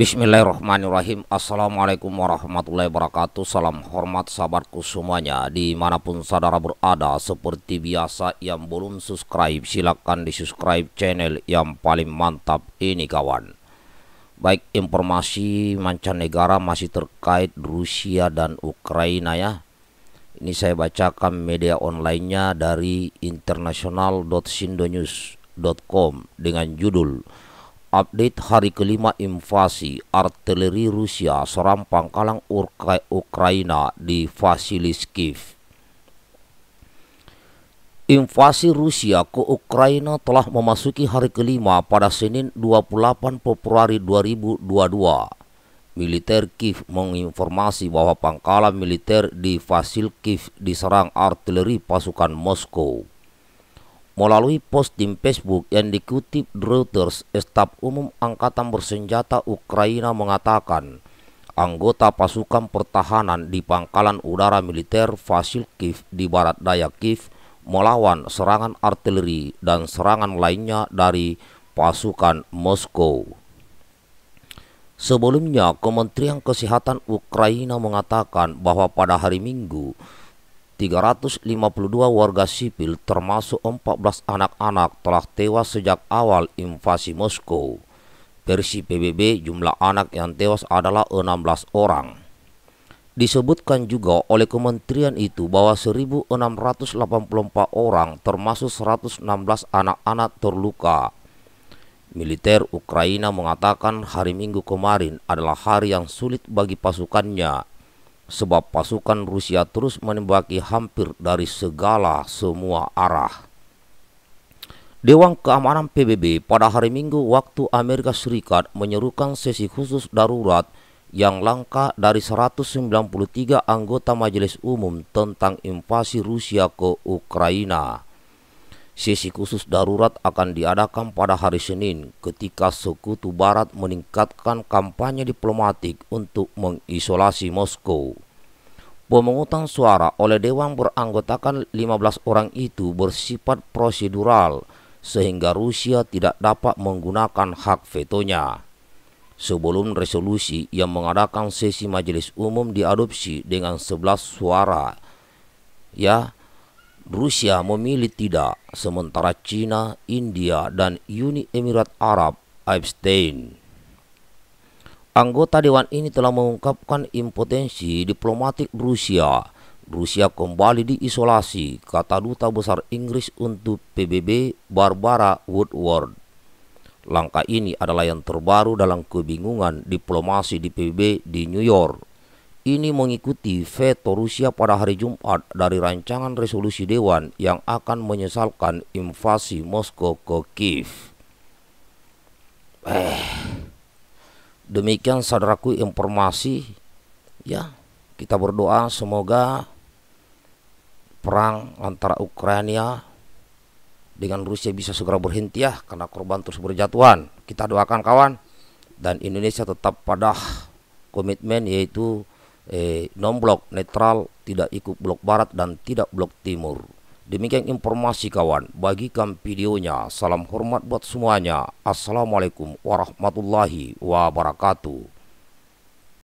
Bismillahirrahmanirrahim Assalamualaikum warahmatullahi wabarakatuh Salam hormat sahabatku semuanya Dimanapun saudara berada Seperti biasa yang belum subscribe Silahkan di subscribe channel yang paling mantap ini kawan Baik informasi mancanegara masih terkait Rusia dan Ukraina ya Ini saya bacakan media onlinenya dari judul Dengan judul Update hari kelima invasi artileri Rusia serang pangkalan Ukraina di Vasilis Kiev. Invasi Rusia ke Ukraina telah memasuki hari kelima pada Senin 28 Februari 2022. Militer Kiev menginformasi bahwa pangkalan militer di Vasil Kiev diserang artileri pasukan Moskow. Melalui posting Facebook yang dikutip Reuters, staf umum Angkatan Bersenjata Ukraina mengatakan, anggota pasukan pertahanan di pangkalan udara militer Fasil Vasilkiv di barat daya Kiev melawan serangan artileri dan serangan lainnya dari pasukan Moskow. Sebelumnya, Kementerian Kesehatan Ukraina mengatakan bahwa pada hari Minggu, 352 warga sipil termasuk 14 anak-anak telah tewas sejak awal invasi Moskow. Versi PBB jumlah anak yang tewas adalah 16 orang. Disebutkan juga oleh kementerian itu bahwa 1684 orang termasuk 116 anak-anak terluka. Militer Ukraina mengatakan hari Minggu kemarin adalah hari yang sulit bagi pasukannya sebab pasukan Rusia terus menembaki hampir dari segala semua arah. Dewan Keamanan PBB pada hari Minggu waktu Amerika Serikat menyerukan sesi khusus darurat yang langka dari 193 anggota Majelis Umum tentang invasi Rusia ke Ukraina. Sesi khusus darurat akan diadakan pada hari Senin ketika sekutu barat meningkatkan kampanye diplomatik untuk mengisolasi Moskow. Pemungutan suara oleh Dewan beranggotakan 15 orang itu bersifat prosedural sehingga Rusia tidak dapat menggunakan hak vetonya. Sebelum resolusi yang mengadakan sesi majelis umum diadopsi dengan 11 suara, ya Rusia memilih tidak, sementara China, India, dan Uni Emirat Arab abstain. Anggota dewan ini telah mengungkapkan impotensi diplomatik Rusia. Rusia kembali diisolasi, kata duta besar Inggris untuk PBB Barbara Woodward. Langkah ini adalah yang terbaru dalam kebingungan diplomasi di PBB di New York ini mengikuti veto Rusia pada hari Jumat dari rancangan resolusi Dewan yang akan menyesalkan invasi Moskow ke Kiev. Eh, demikian saudaraku informasi. Ya, kita berdoa semoga perang antara Ukraina dengan Rusia bisa segera berhenti ya karena korban terus berjatuhan. Kita doakan kawan dan Indonesia tetap pada komitmen yaitu eh, non-blok netral, tidak ikut blok barat dan tidak blok timur. Demikian informasi kawan, bagikan videonya. Salam hormat buat semuanya. Assalamualaikum warahmatullahi wabarakatuh.